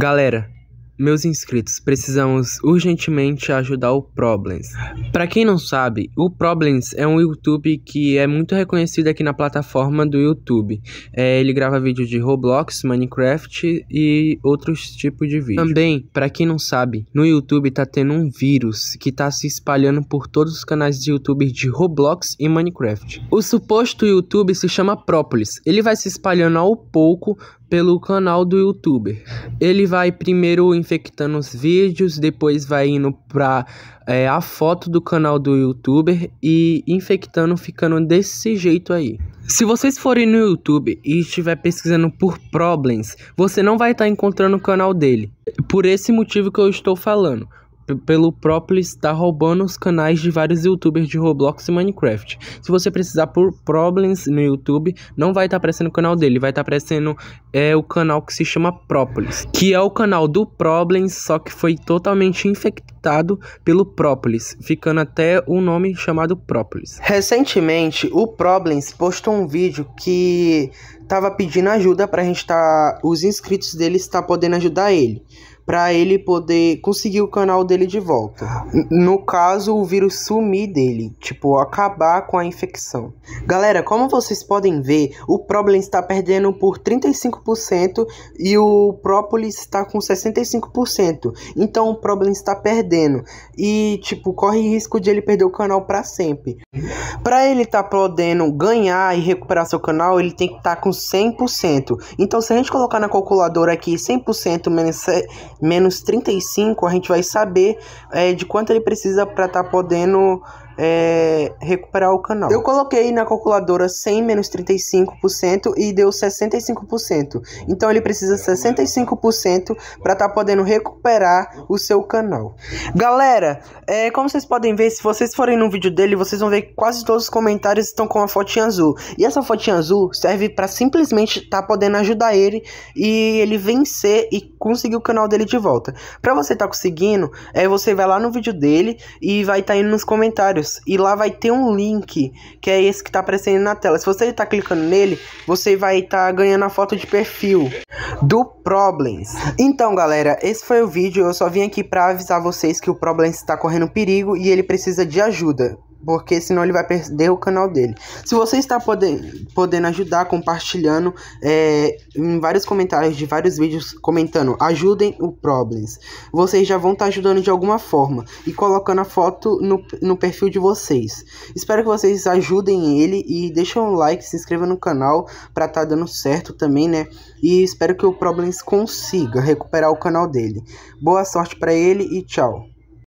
Galera, meus inscritos, precisamos urgentemente ajudar o Problems. Para quem não sabe, o Problems é um YouTube que é muito reconhecido aqui na plataforma do YouTube. É, ele grava vídeos de Roblox, Minecraft e outros tipos de vídeos. Também, para quem não sabe, no YouTube tá tendo um vírus que tá se espalhando por todos os canais de YouTube de Roblox e Minecraft. O suposto YouTube se chama Própolis. Ele vai se espalhando ao pouco, pelo canal do youtuber. Ele vai primeiro infectando os vídeos, depois vai indo para é, a foto do canal do youtuber e infectando, ficando desse jeito aí. Se vocês forem no YouTube e estiver pesquisando por problems, você não vai estar tá encontrando o canal dele. Por esse motivo que eu estou falando pelo próprio estar tá roubando os canais de vários youtubers de Roblox e Minecraft. Se você precisar por Problems no YouTube, não vai estar tá aparecendo o canal dele, vai estar tá aparecendo é, o canal que se chama Propolis, que é o canal do Problems, só que foi totalmente infectado pelo Propolis, ficando até o um nome chamado Propolis. Recentemente, o Problems postou um vídeo que tava pedindo ajuda pra gente tá. Os inscritos dele está podendo ajudar ele. Pra ele poder conseguir o canal dele de volta. No caso, o vírus sumir dele. Tipo, acabar com a infecção. Galera, como vocês podem ver, o Problem está perdendo por 35% e o Propolis está com 65%. Então o Problem está perdendo. E, tipo, corre risco de ele perder o canal para sempre. Pra ele tá podendo ganhar e recuperar seu canal, ele tem que estar tá com 100%. Então, se a gente colocar na calculadora aqui 100% menos, menos 35, a gente vai saber é, de quanto ele precisa para estar tá podendo é, recuperar o canal. Eu coloquei na calculadora 100 menos 35% e deu 65%. Então ele precisa 65% para estar tá podendo recuperar o seu canal. Galera, é, como vocês podem ver, se vocês forem no vídeo dele, vocês vão ver que quase todos os comentários estão com a fotinha azul. E essa fotinha azul serve para simplesmente estar tá podendo ajudar ele e ele vencer e conseguir o canal dele de volta. Para você tá conseguindo, é você vai lá no vídeo dele e vai tá indo nos comentários e lá vai ter um link que é esse que tá aparecendo na tela. Se você tá clicando nele, você vai tá ganhando a foto de perfil do Problems. Então, galera, esse foi o vídeo. Eu só vim aqui para avisar vocês que o Problems está correndo perigo e ele precisa de ajuda porque senão ele vai perder o canal dele. Se você está pode, podendo ajudar compartilhando é, em vários comentários de vários vídeos comentando ajudem o Problems, vocês já vão estar tá ajudando de alguma forma e colocando a foto no, no perfil de vocês. Espero que vocês ajudem ele e deixem um like, se inscreva no canal para estar tá dando certo também, né? E espero que o Problems consiga recuperar o canal dele. Boa sorte para ele e tchau.